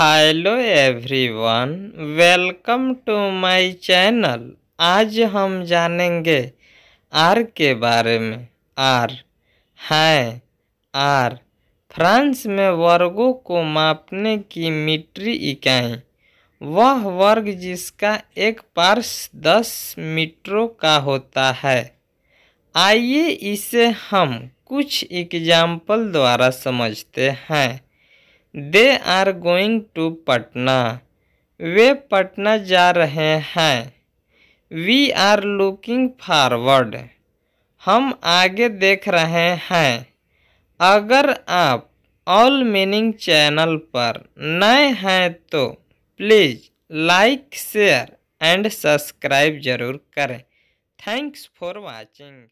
hello everyone welcome to my channel आज हम जानेंगे आर के बारे में आर हैं आर फ्रांस में वर्गों को मापने की मीट्री इकाई वह वर्ग जिसका एक पार्श दस मीटरों का होता है आइए इसे हम कुछ एग्जाम्पल द्वारा समझते हैं they are going to Patna वे पटना जा रहे हैं वी आर लुकिंग फारवर्ड हम आगे देख रहे हैं अगर आप ऑल मीनिंग चैनल पर नए हैं तो please like share and subscribe ज़रूर करें थैंक्स फॉर वाचिंग